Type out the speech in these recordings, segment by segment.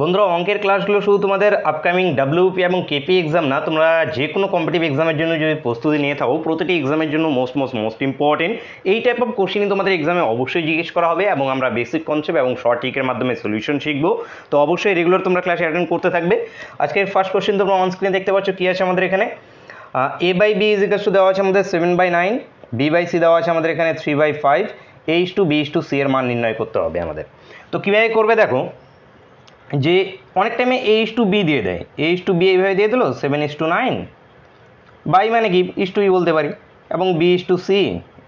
বন্ধুরা অঙ্কের ক্লাসগুলো শুধু তোমাদের আপকামিং ডাব্লিউপি এবং কেপি এক্সাম না তোমরা যে কোনো কম্পিটিভ এক্সামের জন্য যদি প্রস্তুতি নিয়ে থাকো প্রতিটি এক্সামের জন্য মোস্ট মোস্ট মোস্ট ইম্পর্টেন্ট এই টাইপ অফ কোশ্চেনই তোমাদের এক্সামে অবশ্যই জিজ্ঞেস করা হবে এবং আমরা বেসিক কনসেপ্ট এবং শর্ট টিকের মাধ্যমে সলিউশন শিখবো তো অবশ্যই রেগুলার তোমরা ক্লাস অ্যাটেন্ড করতে থাকবে আজকের ফার্স্ট কোশ্চেন তোমরা অন স্ক্রিনে দেখতে পাচ্ছ কী আছে আমাদের এখানে A by B is equals to দেওয়া আছে আমাদের seven by nine B by C দেওয়া আছে আমাদের এখানে three by five H to B to C এর মান নির্ণয় করতে হবে আমাদের তো কীভাবে করবে দেখো যে অনেক টাইমে এ ইস টু বি দিয়ে দেয় এ ইস টু বি এইভাবে দিয়ে দিলো seven is to nine by মানে কি ইস টু ই বলতে পারি এবং বি ইস টু সি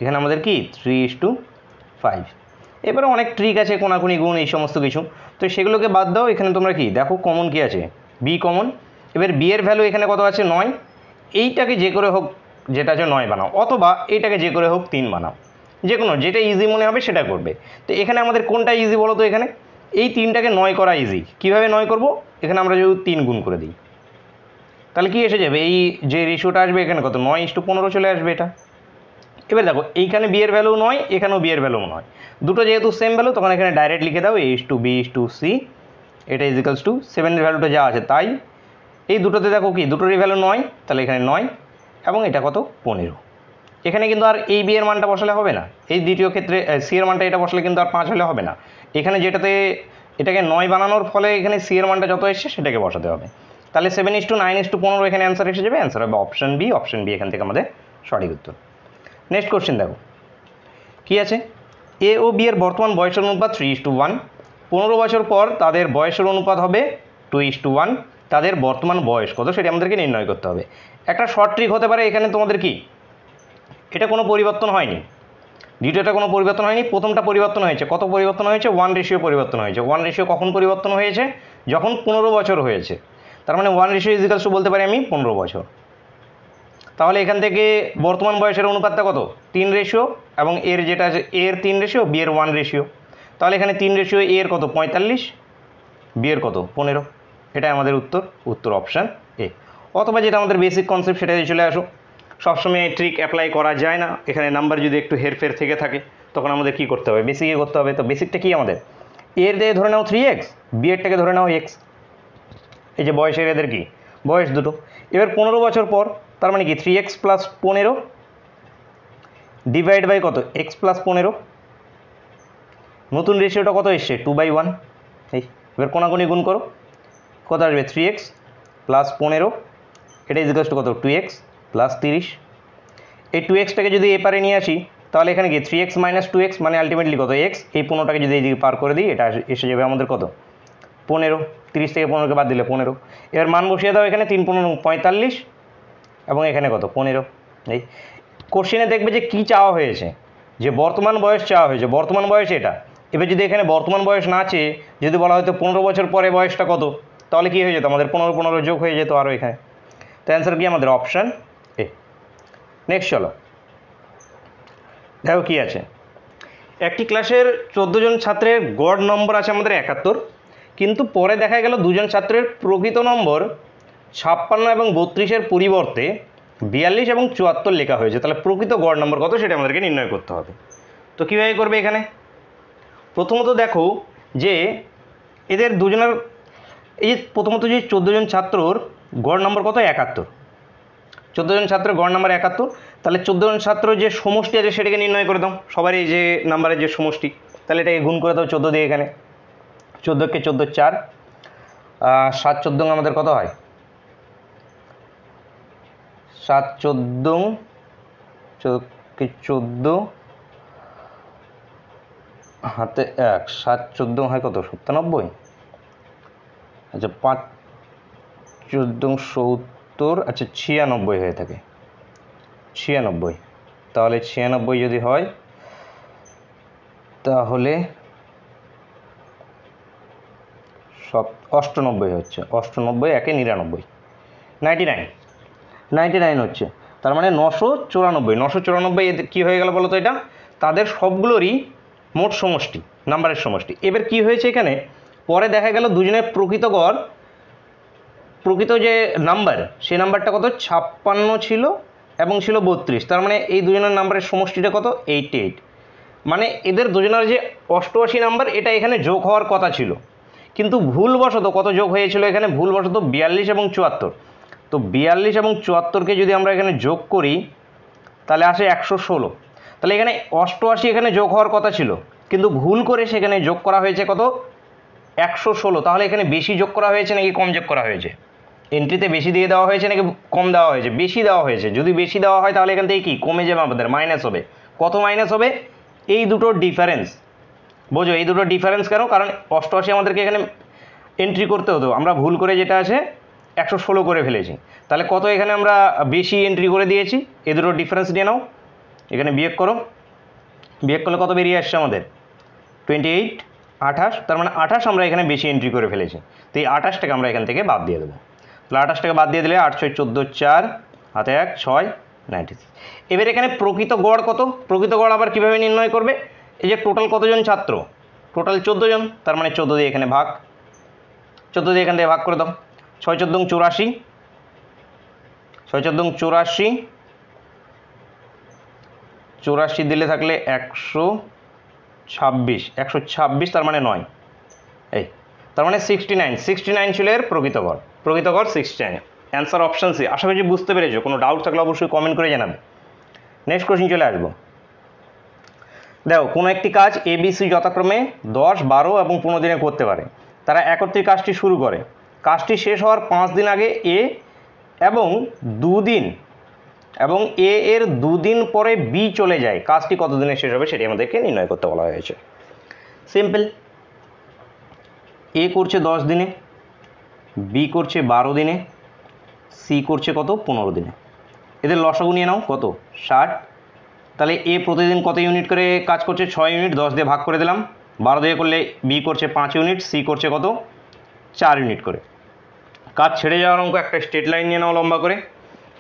এখানে আমাদের কি থ্রি ইস টু ফাইভ এবারে অনেক ট্রিক আছে কোনাকুনি গুণ এই সমস্ত কিছু তো সেগুলোকে বাদ দাও এখানে তোমরা কি দেখো কমন কি আছে বি কমন এবার বি এর ভ্যালু এখানে কত আছে নয় এইটাকে যে করে হোক যেটা আছে নয় বানাও অথবা এইটাকে যে করে হোক তিন বানাও যে কোনো যেটা ইজি মনে হবে সেটা করবে তো এখানে আমাদের কোনটা ইজি বলো তো এখানে এই তিনটাকে নয় করা ইজি কিভাবে নয় করব এখানে আমরা যেহেতু তিন গুণ করে দিই তাহলে কি এসে যাবে এই যে রেশিওটা আসবে এখানে কত নয় ইস্টু পনেরো চলে আসবে এটা এবার দেখো এইখানে বিয়ের ভ্যালু নয় এখানেও বিয়ের ভ্যালু নয় দুটো যেহেতু সেম ভ্যালু তখন এখানে ডাইরেক্ট লিখে দাও A is to B is to C এটা ইজিক্যালস টু সেভেনের ভ্যালুটা যা আছে তাই এই দুটোতে দেখো কি দুটোরই ভ্যালু নয় তাহলে এখানে নয় এবং এটা কত পনেরো এখানে কিন্তু আর এই বিয়ের মানটা বসালে হবে না এই দ্বিতীয় ক্ষেত্রে সি এর মানটা এটা বসালে কিন্তু আর পাঁচ হলে হবে না এখানে যেটাতে এটাকে নয় বানানোর ফলে এখানে সি এর মানটা যত এসছে সেটাকে বসাতে হবে তাহলে seven is to nine is to পনেরো এখানে অ্যান্সার এসে যাবে অ্যান্সার হবে অপশন বি অপশন বি এখান থেকে আমাদের সঠিক উত্তর নেক্সট কোশ্চেন দেখো কি আছে এ ও বি এর বর্তমান বয়সের অনুপাত থ্রি ইস টু ওয়ান পনেরো বছর পর তাদের বয়সের অনুপাত হবে টু ইস টু ওয়ান তাদের বর্তমান বয়স কত সেটি আমাদেরকে নির্ণয় করতে হবে একটা শর্ট ট্রিক হতে পারে এখানে তোমাদের কি এটা কোনো পরিবর্তন হয়নি দ্বিতীয়টা কোনো পরিবর্তন হয়নি প্রথমটা পরিবর্তন হয়েছে কত পরিবর্তন হয়েছে ওয়ান রেশিও পরিবর্তন হয়েছে ওয়ান রেশিও কখন পরিবর্তন হয়েছে যখন পনেরো বছর হয়েছে তার মানে ওয়ান রেশিও ইজিক্যালস টু বলতে পারি আমি পনেরো বছর তাহলে এখান থেকে বর্তমান বয়সের অনুপাতটা কত তিন রেশিও এবং এর যেটা আছে এর তিন রেশিও বি এর ওয়ান রেশিও তাহলে এখানে তিন রেশিও এর কত পঁয়তাল্লিশ বি এর কত পনেরো এটাই আমাদের উত্তর উত্তর অপশান এ অথবা যেটা আমাদের বেসিক কনসেপ্ট সেটা চলে আসো সবসময় এই ট্রিক অ্যাপ্লাই করা যায় না এখানে নাম্বার যদি একটু হেরফের থেকে থাকে তখন আমাদের কি করতে হবে বেসিকে করতে হবে তো বেসিকটা কি আমাদের এর দিয়ে ধরে নাও থ্রি এক্স বিয়েরটাকে ধরে নাও এক্স এই যে বয়সের এদের কি বয়স দুটো এবার পনেরো বছর পর তার মানে কি থ্রি এক্স প্লাস পনেরো ডিভাইড বাই কত এক্স প্লাস পনেরো নতুন রেশিওটা কত এসছে টু বাই ওয়ান এই এবার কোনাকুনি গুণ করো কত আসবে থ্রি এক্স প্লাস পনেরো এটা ইজিকাস কত টু এক্স প্লাস তিরিশ এই টু এক্সটাকে যদি এপারে নিয়ে আসি তাহলে এখানে কি three x minus two x মানে আলটিমেটলি কত এক্স এই পনেরোটাকে যদি এইদিকে পার করে দিই এটা এসে যাবে আমাদের কত পনেরো তিরিশ থেকে পনেরোকে বাদ দিলে পনেরো এবার মান বসিয়ে দাও এখানে তিন পনেরো পঁয়তাল্লিশ এবং এখানে কত পনেরো এই কোশ্চেনে দেখবে যে কি চাওয়া হয়েছে যে বর্তমান বয়স চাওয়া হয়েছে বর্তমান বয়স এটা এবার যদি এখানে বর্তমান বয়স না চেয়ে যদি বলা হয়তো পনেরো বছর পরে বয়সটা কত তাহলে কী হয়ে যেত আমাদের পনেরো পনেরো যোগ হয়ে যেত আরও এখানে তো অ্যান্সার কি আমাদের অপশান এ নেক্সট চলো দেখো কী আছে একটি ক্লাসের চোদ্দো জন ছাত্রের গড় নম্বর আছে আমাদের একাত্তর কিন্তু পরে দেখা গেল দুজন ছাত্রের প্রকৃত নম্বর ছাপ্পান্ন এবং বত্রিশের পরিবর্তে বিয়াল্লিশ এবং চুয়াত্তর লেখা হয়েছে তাহলে প্রকৃত গড় নম্বর কত সেটা আমাদেরকে নির্ণয় করতে হবে তো কীভাবে করবে এখানে প্রথমত দেখো যে এদের দুজনের এই প্রথমত যে চোদ্দো জন ছাত্রর গড় নম্বর কত একাত্তর চোদ্দো জন ছাত্র গড় নাম্বার একাত্তর তাহলে চোদ্দো জন ছাত্র যে সমষ্টি আছে সেটাকে নির্ণয় করে দাও সবারই যে নাম্বারের যে সমষ্টি তাহলে এটাকে গুণ করে দাও চোদ্দো দিয়ে এখানে চোদ্দোকে চোদ্দো চার সাত চোদ্দো আমাদের কত হয় সাত চোদ্দো চোদ্দ চোদ্দো হাতে এক সাত চোদ্দো হয় কত সত্তানব্বই আচ্ছা পাঁচ চোদ্দো সত্তর সত্তর আচ্ছা ছিয়ানব্বই হয়ে থাকে ছিয়ানব্বই তাহলে ছিয়ানব্বই যদি হয় তাহলে সব অষ্টানব্বই হচ্ছে অষ্টানব্বই একে নিরানব্বই নাইনটি নাইন নাইনটি নাইন হচ্ছে তার মানে নশো চুরানব্বই নশো চুরানব্বই কী হয়ে গেল বলো তো এটা তাদের সবগুলোরই মোট সমষ্টি নাম্বারের সমষ্টি এবার কি হয়েছে এখানে পরে দেখা গেল দুজনের প্রকৃত গড় প্রকৃত যে নাম্বার সেই নাম্বারটা কত ছাপ্পান্ন ছিল এবং ছিল বত্রিশ তার মানে এই দুজনের নাম্বারের সমষ্টিটা কত এইটি এইট মানে এদের দুজনের যে অষ্টআশি নাম্বার এটা এখানে যোগ হওয়ার কথা ছিল কিন্তু ভুলবশত কত যোগ হয়েছিল এখানে ভুলবশত বিয়াল্লিশ এবং চুয়াত্তর তো বিয়াল্লিশ এবং চুয়াত্তরকে যদি আমরা এখানে যোগ করি তাহলে আসে একশো ষোলো তাহলে এখানে অষ্টআশি এখানে যোগ হওয়ার কথা ছিল কিন্তু ভুল করে সেখানে যোগ করা হয়েছে কত একশো ষোলো তাহলে এখানে বেশি যোগ করা হয়েছে নাকি কম যোগ করা হয়েছে এন্ট্রিতে বেশি দিয়ে দেওয়া হয়েছে নাকি কম দেওয়া হয়েছে বেশি দেওয়া হয়েছে যদি বেশি দেওয়া হয় তাহলে এখান থেকে কি কমে যাবে আমাদের মাইনাস হবে কত মাইনাস হবে এই দুটো ডিফারেন্স বোঝো এই দুটো ডিফারেন্স কেন কারণ অষ্টআশি আমাদেরকে এখানে এন্ট্রি করতে হতো আমরা ভুল করে যেটা আছে একশো ষোলো করে ফেলেছি তাহলে কত এখানে আমরা বেশি এন্ট্রি করে দিয়েছি এই দুটো ডিফারেন্স নিয়ে নাও এখানে বিয়োগ করো বিয়োগ করলে কত বেরিয়ে আসছে আমাদের টোয়েন্টি এইট আঠাশ তার মানে আঠাশ আমরা এখানে বেশি এন্ট্রি করে ফেলেছি তো এই আঠাশটাকে আমরা এখান থেকে বাদ দিয়ে দেবো প্লাটাসটাকে বাদ দিয়ে দিলে আট ছয় চোদ্দো চার হাতে এক ছয় নাইনটি এবার এখানে প্রকৃত গড় কত প্রকৃত গড় আবার কীভাবে নির্ণয় করবে এই যে টোটাল কতজন ছাত্র টোটাল চোদ্দো জন তার মানে চোদ্দো দিয়ে এখানে ভাগ চোদ্দো দিয়ে এখান থেকে ভাগ করে দাও ছয় চোদ্দং চুরাশি ছয় চোদ্দং চুরাশি চুরাশি দিলে থাকলে একশো ছাব্বিশ একশো ছাব্বিশ তার মানে নয় এই তার মানে সিক্সটি নাইন সিক্সটি নাইন ছিল এর প্রকৃত গড় প্রকৃত six ten answer option C আশা করি বুঝতে পেরেছো কোনো ডাউট থাকলে অবশ্যই কমেন্ট করে জানাবে নেক্সট কোশ্চেন চলে আসবো দেখো কোনো একটি কাজ এবিসি যথাক্রমে দশ বারো এবং পনেরো দিনে করতে পারে তারা একত্রে কাজটি শুরু করে কাজটি শেষ হওয়ার পাঁচ দিন আগে এ এবং দুদিন এবং এ এর দুদিন পরে বি চলে যায় কাজটি কতদিনে শেষ হবে সেটি আমাদেরকে নির্ণয় করতে বলা হয়েছে সিম্পল এ করছে দশ দিনে বি করছে বারো দিনে সি করছে কত পনেরো দিনে এদের লসাগু নিয়ে নাও কত ষাট তাহলে এ প্রতিদিন কত ইউনিট করে কাজ করছে ছয় ইউনিট দশ দিয়ে ভাগ করে দিলাম বারো দিয়ে করলে বি করছে পাঁচ ইউনিট সি করছে কত চার ইউনিট করে কাজ ছেড়ে যাওয়ার অঙ্ক একটা স্টেট লাইন নিয়ে নাও লম্বা করে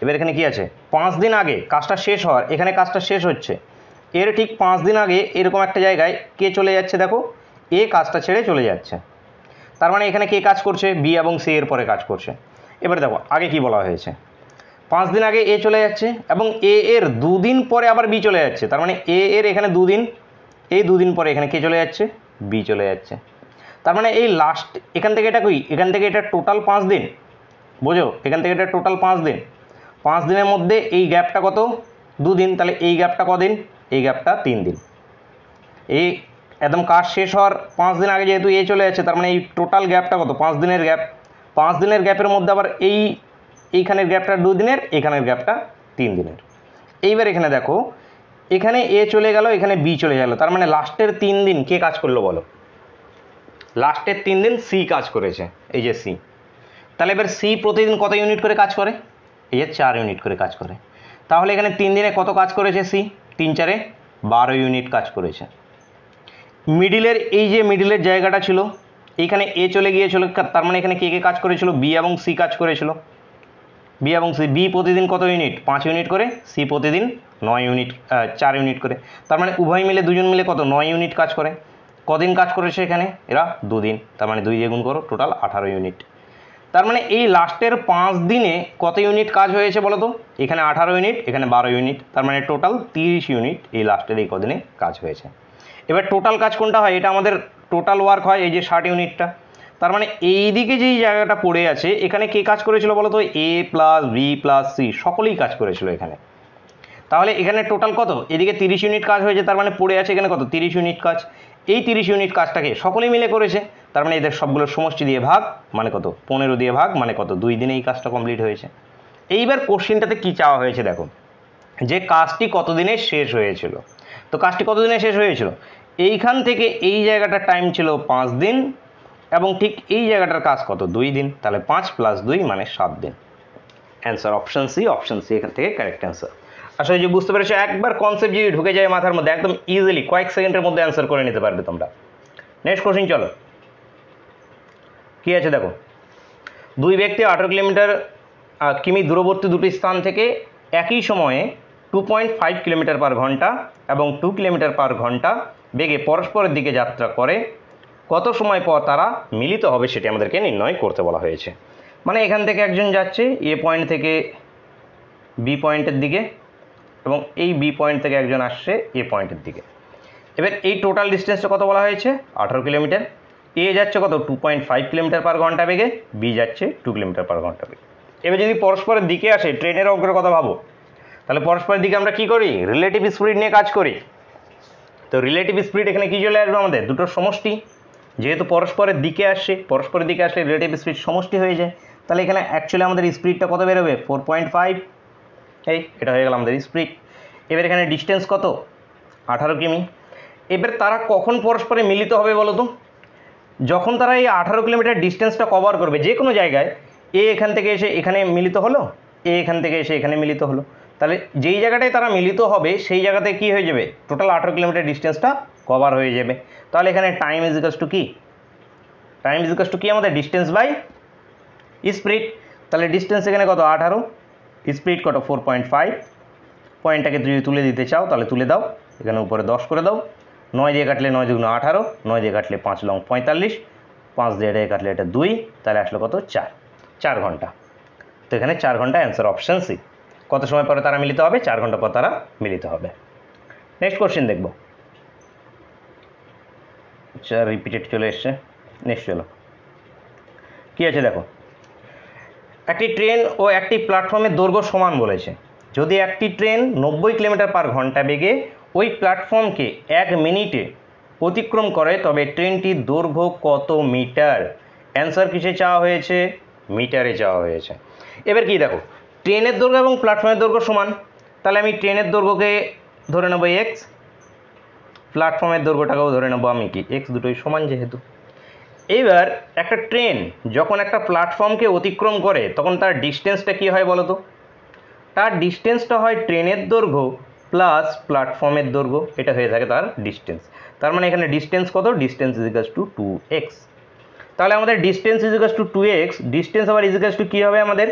এবার এখানে কি আছে পাঁচ দিন আগে কাজটা শেষ হওয়ার এখানে কাজটা শেষ হচ্ছে এর ঠিক পাঁচ দিন আগে এরকম একটা জায়গায় কে চলে যাচ্ছে দেখো এ কাজটা ছেড়ে চলে যাচ্ছে তার মানে এখানে কে কাজ করছে বি এবং সি এর পরে কাজ করছে এবারে দেখো আগে কি বলা হয়েছে পাঁচ দিন আগে এ চলে যাচ্ছে এবং এ এর দুদিন পরে আবার বি চলে যাচ্ছে তার মানে এ এর এখানে দুদিন এই দুদিন পরে এখানে কে চলে যাচ্ছে বি চলে যাচ্ছে তার মানে এই লাস্ট এখান থেকে এটা কই এখান থেকে এটা টোটাল পাঁচ দিন বোঝো এখান থেকে এটা টোটাল পাঁচ দিন পাঁচ দিনের মধ্যে এই গ্যাপটা কত দুদিন তাহলে এই গ্যাপটা কদিন এই গ্যাপটা তিন দিন এই একদম কাজ শেষ হওয়ার পাঁচ দিন আগে যেহেতু এ চলে যাচ্ছে তার মানে এই টোটাল গ্যাপটা কত পাঁচ দিনের গ্যাপ পাঁচ দিনের গ্যাপের মধ্যে আবার এই এইখানের গ্যাপটা দিনের এখানের গ্যাপটা তিন দিনের এইবার এখানে দেখো এখানে এ চলে গেল এখানে বি চলে গেল তার মানে লাস্টের তিন দিন কে কাজ করলো বলো লাস্টের তিন দিন সি কাজ করেছে এই যে সি তাহলে এবার সি প্রতিদিন কত ইউনিট করে কাজ করে এই যে চার ইউনিট করে কাজ করে তাহলে এখানে তিন দিনে কত কাজ করেছে সি তিন চারে বারো ইউনিট কাজ করেছে মিডিলের এই যে মিডিলের জায়গাটা ছিল এখানে এ চলে গিয়েছিল তার মানে এখানে কে কে কাজ করেছিল বি এবং সি কাজ করেছিল বি এবং সি বি প্রতিদিন কত ইউনিট পাঁচ ইউনিট করে সি প্রতিদিন নয় ইউনিট চার ইউনিট করে তার মানে উভয় মিলে দুজন মিলে কত নয় ইউনিট কাজ করে কদিন কাজ করেছে এখানে এরা দুদিন তার মানে দুই গুণ করো টোটাল আঠারো ইউনিট তার মানে এই লাস্টের পাঁচ দিনে কত ইউনিট কাজ হয়েছে বলো তো এখানে আঠারো ইউনিট এখানে বারো ইউনিট তার মানে টোটাল তিরিশ ইউনিট এই লাস্টের এই কদিনে কাজ হয়েছে এবার টোটাল কাজ কোনটা হয় এটা আমাদের টোটাল ওয়ার্ক হয় এই যে ষাট ইউনিটটা তার মানে এই দিকে যেই জায়গাটা পড়ে আছে এখানে কে কাজ করেছিল বলো তো A plus B plus C সকলেই কাজ করেছিল এখানে তাহলে এখানে টোটাল কত এদিকে তিরিশ ইউনিট কাজ হয়েছে তার মানে পড়ে আছে এখানে কত তিরিশ ইউনিট কাজ এই তিরিশ ইউনিট কাজটাকে সকলেই মিলে করেছে তার মানে এদের সবগুলো সমষ্টি দিয়ে ভাগ মানে কত পনেরো দিয়ে ভাগ মানে কত দুই দিনে এই কাজটা কমপ্লিট হয়েছে এইবার কোশ্চেনটাতে কী চাওয়া হয়েছে দেখো যে কাজটি কতদিনে শেষ হয়েছিল তো কাজটি কতদিনে শেষ হয়েছিল এইখান থেকে এই জায়গাটার টাইম ছিল পাঁচ দিন এবং ঠিক এই জায়গাটার কাজ কত দুই দিন তাহলে পাঁচ প্লাস দুই মানে সাত দিন answer option C option C এখান থেকে কারেক্ট অ্যান্সার আসলে যে বুঝতে পেরেছো একবার কনসেপ্ট যদি ঢুকে যায় মাথার মধ্যে একদম ইজিলি কয়েক সেকেন্ডের মধ্যে অ্যান্সার করে নিতে পারবে তোমরা নেক্সট কোশ্চিন চলো কী আছে দেখো দুই ব্যক্তি আঠারো কিলোমিটার কিমি দূরবর্তী দুটি স্থান থেকে একই সময়ে two point five kilometre per ঘন্টা এবং টু কিলোমিটার পার ঘন্টা বেগে পরস্পরের দিকে যাত্রা করে কত সময় পর তারা মিলিত হবে সেটি আমাদেরকে নির্ণয় করতে বলা হয়েছে মানে এখান থেকে একজন যাচ্ছে এ পয়েন্ট থেকে বি পয়েন্টের দিকে এবং এই বি পয়েন্ট থেকে একজন আসছে এ পয়েন্টের দিকে এবার এই টোটাল ডিস্টেন্সটা কত বলা হয়েছে আঠারো কিলোমিটার এ যাচ্ছে কত two point five kilometre per ঘন্টা বেগে বি যাচ্ছে টু কিলোমিটার পার ঘন্টা বেগে এবার যদি পরস্পরের দিকে আসে ট্রেনের কথা ভাবো তাহলে পরস্পরের দিকে আমরা কি করি রিলেটিভ স্পিড নিয়ে কাজ করি তো রিলেটিভ স্পিড এখানে কী চলে আসবে আমাদের দুটোর সমষ্টি যেহেতু পরস্পরের দিকে আসছে পরস্পরের দিকে আসলে রিলেটিভ স্পিড সমষ্টি হয়ে যায় তাহলে এখানে অ্যাকচুয়ালি আমাদের স্পিডটা কত বেরোবে ফোর পয়েন্ট ফাইভ এই এটা হয়ে গেল আমাদের স্পিড এবার এখানে ডিস্টেন্স কত আঠারো কিমি এবার তারা কখন পরস্পরে মিলিত হবে বলো তো যখন তারা এই আঠারো কিলোমিটার ডিস্টেন্সটা কভার করবে যে কোনো জায়গায় এ এখান থেকে এসে এখানে মিলিত হলো এ এখান থেকে এসে এখানে মিলিত হলো তাহলে যেই জায়গাটায় তারা মিলিত হবে সেই জায়গাতে কি হয়ে যাবে টোটাল আঠেরো কিলোমিটার ডিস্টেন্সটা কভার হয়ে যাবে তাহলে এখানে টাইম ইজ টু কি টাইম ইজ টু কি আমাদের ডিস্টেন্স বাই স্প্রিড তাহলে ডিস্টেন্স এখানে কত আঠারো স্প্রিড কত ফোর পয়েন্ট ফাইভ পয়েন্টটাকে যদি তুলে দিতে চাও তাহলে তুলে দাও এখানে উপরে দশ করে দাও নয় দিয়ে কাটলে নয় দুগুণ আঠারো নয় দিয়ে কাটলে পাঁচ লং পঁয়তাল্লিশ পাঁচ দিয়ে এটা কাটলে এটা দুই তাহলে আসলো কত চার চার ঘন্টা তো এখানে চার ঘন্টা অ্যান্সার অপশান সি কত সময় পরে তারা মিলিত হবে চার ঘন্টা পর তারা মিলিত হবে নেক্সট কোশ্চেন দেখব আচ্ছা রিপিটেড চলে এসছে নেক্সট চলো কী আছে দেখো একটি ট্রেন ও একটি প্ল্যাটফর্মের দৈর্ঘ্য সমান বলেছে যদি একটি ট্রেন নব্বই কিলোমিটার পার ঘন্টা বেগে ওই প্ল্যাটফর্মকে এক মিনিটে অতিক্রম করে তবে ট্রেনটির দৈর্ঘ্য কত মিটার অ্যান্সার কিসে চাওয়া হয়েছে মিটারে চাওয়া হয়েছে এবার কি দেখো ট্রেনের দৈর্ঘ্য এবং প্ল্যাটফর্মের দৈর্ঘ্য সমান তাহলে আমি ট্রেনের দৈর্ঘ্যকে ধরে নেবো এক্স প্ল্যাটফর্মের দৈর্ঘ্যটাকেও ধরে নেবো আমি কি এক্স দুটোই সমান যেহেতু এবার একটা ট্রেন যখন একটা প্ল্যাটফর্মকে অতিক্রম করে তখন তার ডিস্টেন্সটা কী হয় বলো তো তার ডিস্টেন্সটা হয় ট্রেনের দৈর্ঘ্য প্লাস প্ল্যাটফর্মের দৈর্ঘ্য এটা হয়ে থাকে তার ডিস্টেন্স তার মানে এখানে ডিস্টেন্স কত distance is equals to two x তাহলে আমাদের distance is equals to two x distance আবার ইজিকাস টু কী হবে আমাদের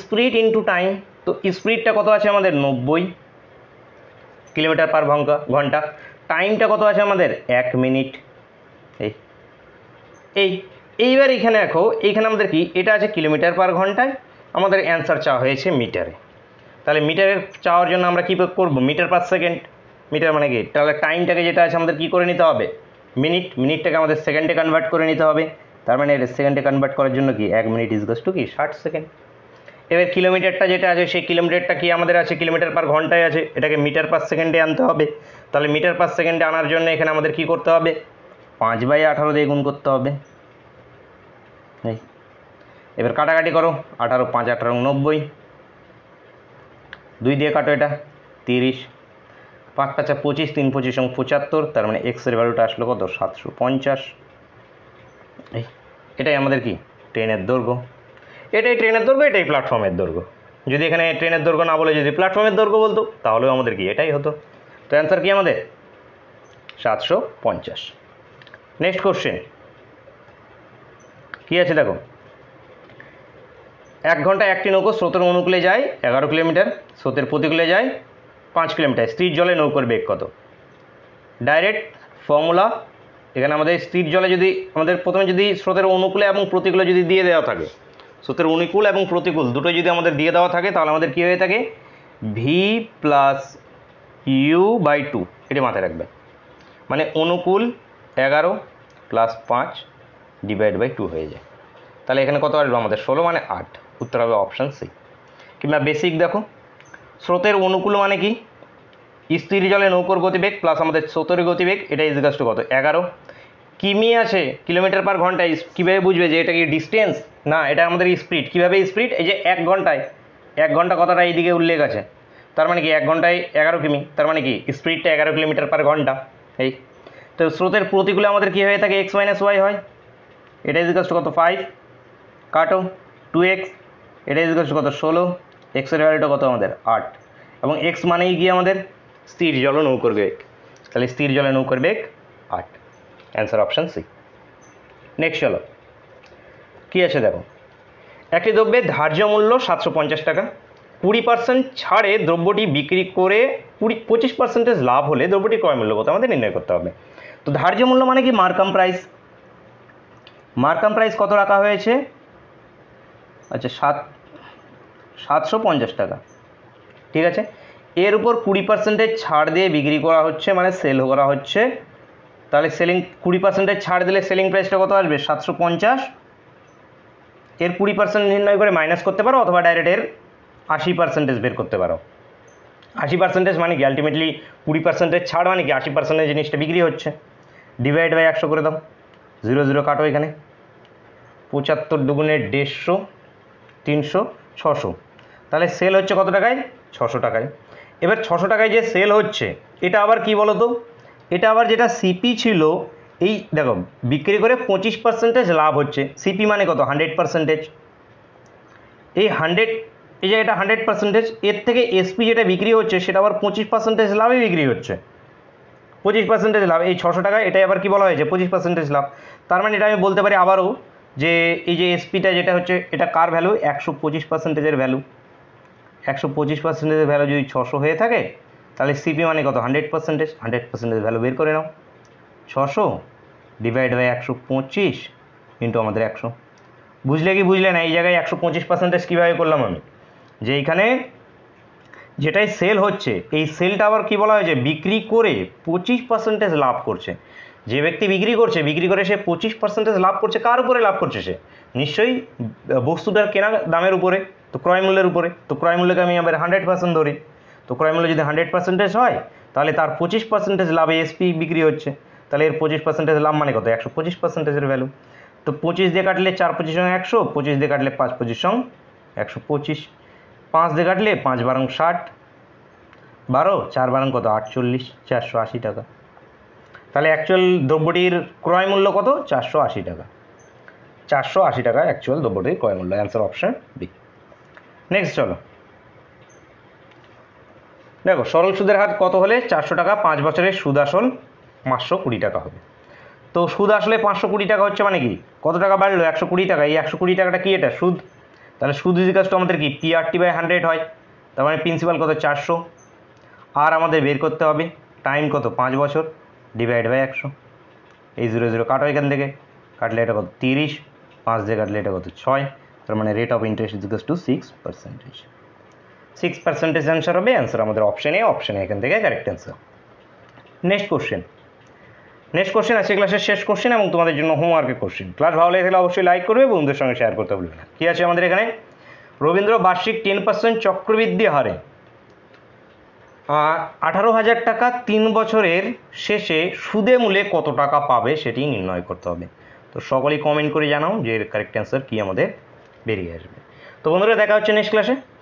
স্প্রিড ইনটু টাইম তো স্প্রিডটা কত আছে আমাদের নব্বই কিলোমিটার পার ঘন্টা ঘন্টা টাইমটা কত আছে আমাদের এক মিনিট এই এই এইবার এখানে দেখো এইখানে আমাদের কি এটা আছে কিলোমিটার পার ঘন্টায় আমাদের অ্যান্সার চাওয়া হয়েছে মিটারে তাহলে মিটারের চাওয়ার জন্য আমরা কী করব মিটার পার সেকেন্ড মিটার মানে কি তাহলে টাইমটাকে যেটা আছে আমাদের কী করে নিতে হবে মিনিট মিনিটটাকে আমাদের সেকেন্ডে কনভার্ট করে নিতে হবে তার মানে এটা সেকেন্ডে কনভার্ট করার জন্য কি এক মিনিট ইজ গোস টু কি ষাট সেকেন্ড এবার কিলোমিটারটা যেটা আছে সেই কিলোমিটারটা কি আমাদের আছে কিলোমিটার পার ঘন্টায় আছে এটাকে মিটার পার সেকেন্ডে আনতে হবে তাহলে মিটার পার সেকেন্ডে আনার জন্য এখানে আমাদের কি করতে হবে পাঁচ বাই আঠারো দিয়ে গুণ করতে হবে এবার কাটাকাটি করো আঠারো পাঁচ আঠারো নব্বই দুই দিয়ে কাটো এটা তিরিশ পাঁচ পাঁচা পঁচিশ তিন পঁচিশ এবং পঁচাত্তর তার মানে এক্সের ভ্যালুটা আসলো কত সাতশো পঞ্চাশ এই এটাই আমাদের কি ট্রেনের দৈর্ঘ্য এটাই ট্রেনের দৈর্ঘ্য এটাই প্ল্যাটফর্মের দৈর্ঘ্য যদি এখানে ট্রেনের দৈর্ঘ্য না বলে যদি প্ল্যাটফর্মের দৈর্ঘ্য বলতো তাহলেও আমাদের কি এটাই হতো তো অ্যান্সার কি আমাদের সাতশো পঞ্চাশ নেক্সট কোশ্চেন কী আছে দেখো এক ঘন্টা একটি নৌকো স্রোতের অনুকূলে যায় এগারো কিলোমিটার স্রোতের প্রতিকূলে যায় পাঁচ কিলোমিটার স্থির জলে নৌকোর বেগ কত ডাইরেক্ট ফর্মুলা এখানে আমাদের স্থির জলে যদি আমাদের প্রথমে যদি স্রোতের অনুকূলে এবং প্রতিকূলে যদি দিয়ে দেওয়া থাকে সূত্রের অনুকূল এবং প্রতিকূল দুটো যদি আমাদের দিয়ে দেওয়া থাকে তাহলে আমাদের কী হয়ে থাকে V plus U by two এটি মাথায় রাখবে মানে অনুকূল এগারো প্লাস পাঁচ ডিভাইড বাই টু হয়ে যায় তাহলে এখানে কত আসবে আমাদের ষোলো মানে আট উত্তর হবে অপশান সি কিংবা বেসিক দেখো স্রোতের অনুকূল মানে কি স্ত্রী জলে নৌকোর গতিবেগ প্লাস আমাদের স্রোতের গতিবেগ এটা ইজগাস্ট কত এগারো কিমি আছে কিলোমিটার পার ঘন্টায় কীভাবে বুঝবে যে এটা কি ডিস্টেন্স না এটা আমাদের স্পিড কীভাবে স্পিড এই যে এক ঘন্টায় এক ঘন্টা কথাটা এইদিকে উল্লেখ আছে তার মানে কি এক ঘন্টায় এগারো কিমি তার মানে কি স্পিডটা এগারো কিলোমিটার পার ঘন্টা এই তো স্রোতের প্রতিকূলে আমাদের কী হয়ে থাকে এক্স মাইনাস ওয়াই হয় এটা ইজিকাস কত ফাইভ কাটো টু এক্স এটা ইজিকাস কত ষোলো এক্সের ভ্যালুটা কত আমাদের আট এবং এক্স মানেই গিয়ে আমাদের স্থির জল নৌকর বেগ তাহলে স্থির জলে নৌকর বেগ আট অ্যান্সার অপশান সি নেক্সট চলো কী আছে দেখো একটি দ্রব্যে ধার্য মূল্য সাতশো পঞ্চাশ টাকা কুড়ি পার্সেন্ট ছাড়ে দ্রব্যটি বিক্রি করে কুড়ি পঁচিশ পার্সেন্টেজ লাভ হলে দ্রব্যটি কয় মূল্য কত আমাদের নির্ণয় করতে হবে তো ধার্য মূল্য মানে কি মার্কাম প্রাইস মার্কাম প্রাইস কত রাখা হয়েছে আচ্ছা সাত সাতশো পঞ্চাশ টাকা ঠিক আছে এর উপর কুড়ি পার্সেন্টের ছাড় দিয়ে বিক্রি করা হচ্ছে মানে সেল করা হচ্ছে তাহলে সেলিং কুড়ি পার্সেন্টের ছাড় দিলে সেলিং প্রাইসটা কত আসবে সাতশো পঞ্চাশ এর কুড়ি পার্সেন্ট নির্ণয় করে মাইনাস করতে পারো অথবা ডাইরেক্ট এর আশি পার্সেন্টেজ বের করতে পারো আশি পার্সেন্টেজ মানে কি আলটিমেটলি কুড়ি পার্সেন্টেজ ছাড় মানে কি আশি পার্সেন্টের জিনিসটা বিক্রি হচ্ছে ডিভাইড বাই একশো করে দাও জিরো জিরো কাটো এখানে পঁচাত্তর দুগুণে দেড়শো তিনশো ছশো তাহলে সেল হচ্ছে কত টাকায় ছশো টাকায় এবার ছশো টাকায় যে সেল হচ্ছে এটা আবার কি বলো তো এটা আবার যেটা সিপি ছিল এই দেখো বিক্রি করে পঁচিশ পার্সেন্টেজ লাভ হচ্ছে সিপি মানে কত হান্ড্রেড পার্সেন্টেজ এই হান্ড্রেড এই যে এটা হান্ড্রেড পার্সেন্টেজ এর থেকে এসপি যেটা বিক্রি হচ্ছে সেটা আবার পঁচিশ পার্সেন্টেজ লাভে বিক্রি হচ্ছে পঁচিশ পার্সেন্টেজ লাভ এই ছশো টাকা এটাই আবার কি বলা হয়েছে পঁচিশ পার্সেন্টেজ লাভ তার মানে এটা আমি বলতে পারি আবারও যে এই যে এসপিটা যেটা হচ্ছে এটা কার ভ্যালু একশো পঁচিশ পার্সেন্টেজের ভ্যালু একশো পঁচিশ পার্সেন্টেজের ভ্যালু যদি ছশো হয়ে থাকে তাহলে সিপি মানে কত hundred percentage hundred percentage value বের করে নাও ছশো ডিভাইড বাই একশো পঁচিশ ইন্টু আমাদের একশো বুঝলে কি বুঝলে না এই জায়গায় একশো পঁচিশ পার্সেন্টেজ কীভাবে করলাম আমি যে এইখানে যেটাই সেল হচ্ছে এই সেলটা আবার কি বলা হয়েছে বিক্রি করে পঁচিশ পার্সেন্টেজ লাভ করছে যে ব্যক্তি বিক্রি করছে বিক্রি করে সে পঁচিশ পার্সেন্টেজ লাভ করছে কার উপরে লাভ করছে সে নিশ্চয়ই বস্তুটার কেনা দামের উপরে তো ক্রয় মূল্যের উপরে তো ক্রয় মূল্যকে আমি আবার হান্ড্রেড পার্সেন্ট ধরি তো ক্রয় মূল্য যদি হান্ড্রেড পার্সেন্টেজ হয় তাহলে তার পঁচিশ পার্সেন্টেজ লাভে এসপি বিক্রি হচ্ছে তাহলে এর পঁচিশ পার্সেন্টেজ লাভ মানে কত একশো পঁচিশ পার্সেন্টেজের ভ্যালু তো পঁচিশ দিয়ে কাটলে চার পঁচিশ সঙ্গে একশো পঁচিশ দিয়ে কাটলে পাঁচ পঁচিশ সং একশো পঁচিশ পাঁচ দিয়ে কাটলে পাঁচ বারং ষাট বারো চার বারং কত আটচল্লিশ চারশো আশি টাকা তাহলে অ্যাকচুয়াল দ্রব্যটির ক্রয় মূল্য কত চারশো আশি টাকা চারশো আশি টাকা অ্যাকচুয়াল দ্রব্যটির ক্রয় মূল্য অ্যান্সার অপশান বি নেক্সট চলো দেখো সরল সুদের হার কত হলে চারশো টাকা পাঁচ বছরের সুদ আসল পাঁচশো কুড়ি টাকা হবে তো সুদ আসলে পাঁচশো কুড়ি টাকা হচ্ছে মানে কি কত টাকা বাড়লো একশো কুড়ি টাকা এই একশো কুড়ি টাকাটা কি এটা সুদ তাহলে সুদ ইজিকাস তো আমাদের কি পিআরটি বাই হান্ড্রেড হয় তার মানে প্রিন্সিপাল কত চারশো আর আমাদের বের করতে হবে টাইম কত পাঁচ বছর ডিভাইড বাই একশো এই জিরো জিরো কাট হয় এখান থেকে কাটলে এটা কত তিরিশ পাঁচ দিয়ে কাটলে এটা কত ছয় তার মানে rate of interest is equals to six percentage six percentage answer হবে অ্যান্সার আমাদের অপশানে অপশানে এখান থেকে correct answer next question next question আছে ক্লাসের শেষ কোশ্চেন এবং তোমাদের জন্য হোমওয়ার্কের কোশ্চেন ক্লাস ভালো লাগে থাকলে অবশ্যই লাইক করবে বন্ধুদের সঙ্গে শেয়ার করতে বলবে না কী আছে আমাদের এখানে রবীন্দ্র বার্ষিক টেন পার্সেন্ট চক্রবৃদ্ধি হারে আঠারো হাজার টাকা তিন বছরের শেষে সুদে মূলে কত টাকা পাবে সেটি নির্ণয় করতে হবে তো সকলেই কমেন্ট করে জানাও যে এর কারেক্ট অ্যান্সার কী আমাদের বেরিয়ে আসবে তো বন্ধুরা দেখা হচ্ছে নেক্সট ক্লাসে